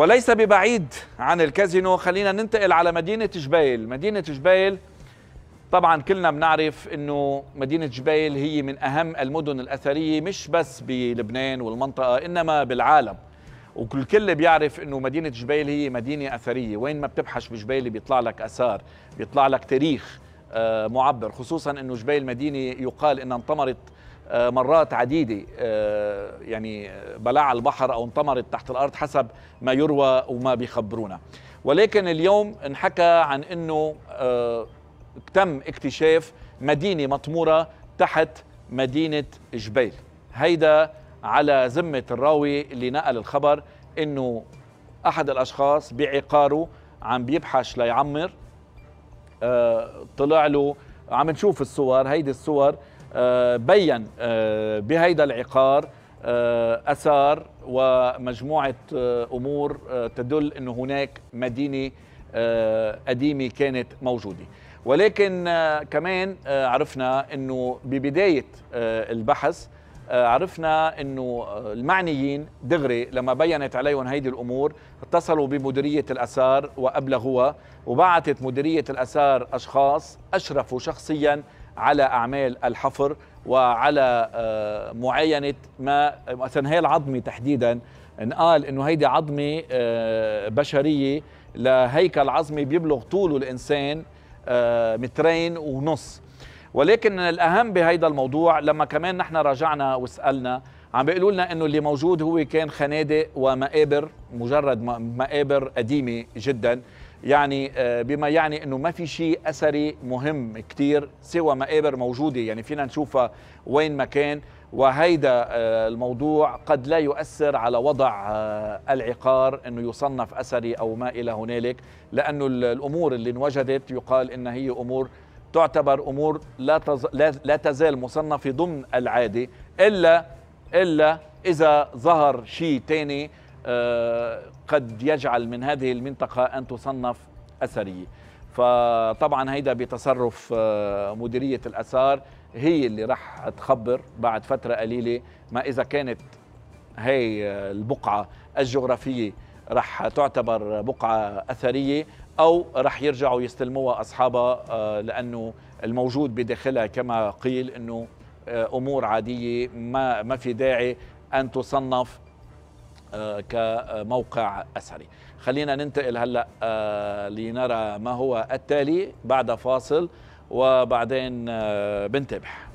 وليس ببعيد عن الكازينو خلينا ننتقل على مدينة جبيل مدينة جبيل طبعا كلنا بنعرف انه مدينة جبيل هي من اهم المدن الاثرية مش بس بلبنان والمنطقة انما بالعالم وكل كل بيعرف انه مدينة جبيل هي مدينة اثرية وين ما بتبحث بجبيل بيطلع لك اثار بيطلع لك تاريخ آه، معبر خصوصا انه جبيل مديني يقال انها انطمرت آه، مرات عديده آه، يعني بلع البحر او انطمرت تحت الارض حسب ما يروى وما بيخبرونا ولكن اليوم انحكى عن انه تم اكتشاف مدينه مطموره تحت مدينه جبيل هيدا على ذمه الراوي اللي نقل الخبر انه احد الاشخاص بعقاره عم بيبحث ليعمر آه، طلع له عم نشوف الصور هيدي الصور آه، بين آه، بهيدا العقار اثار ومجموعه امور تدل انه هناك مدينه قديمه كانت موجوده ولكن كمان عرفنا انه ببدايه البحث آه، عرفنا انه آه، المعنيين دغري لما بينت عليهم هيدي الامور اتصلوا بمديريه الاثار وابلغوها وبعثت مديريه الاثار اشخاص اشرفوا شخصيا على اعمال الحفر وعلى آه، معاينه ما مثلا هي العظمه تحديدا انقال انه هيدي عظمه بشريه لهيكل عظمي بيبلغ طوله الانسان مترين ونص ولكن الأهم بهيدا الموضوع لما كمان نحن راجعنا وسألنا عم بيقولوا لنا انه اللي موجود هو كان خنادق ومقابر مجرد مقابر قديمه جدا يعني آه، بما يعني انه ما في شيء اثري مهم كثير سوى مقابر موجوده يعني فينا نشوفها وين ما كان وهيدا آه، الموضوع قد لا يؤثر على وضع آه، العقار انه يصنف اثري او ما الى هنالك لانه الامور اللي انوجدت يقال انها هي امور تعتبر امور لا تز... لا, لا تزال مصنفه ضمن العاده الا الا اذا ظهر شيء ثاني آه، قد يجعل من هذه المنطقه ان تصنف اثريه فطبعا هيدا بتصرف آه، مديريه الاثار هي اللي رح تخبر بعد فتره قليله ما اذا كانت هي آه، البقعه الجغرافيه رح تعتبر بقعه اثريه او رح يرجعوا يستلموها اصحابها آه، لانه الموجود بداخلها كما قيل انه آه، امور عاديه ما ما في داعي ان تصنف آه، كموقع اثري خلينا ننتقل هلا لنرى ما هو التالي بعد فاصل وبعدين بنتبه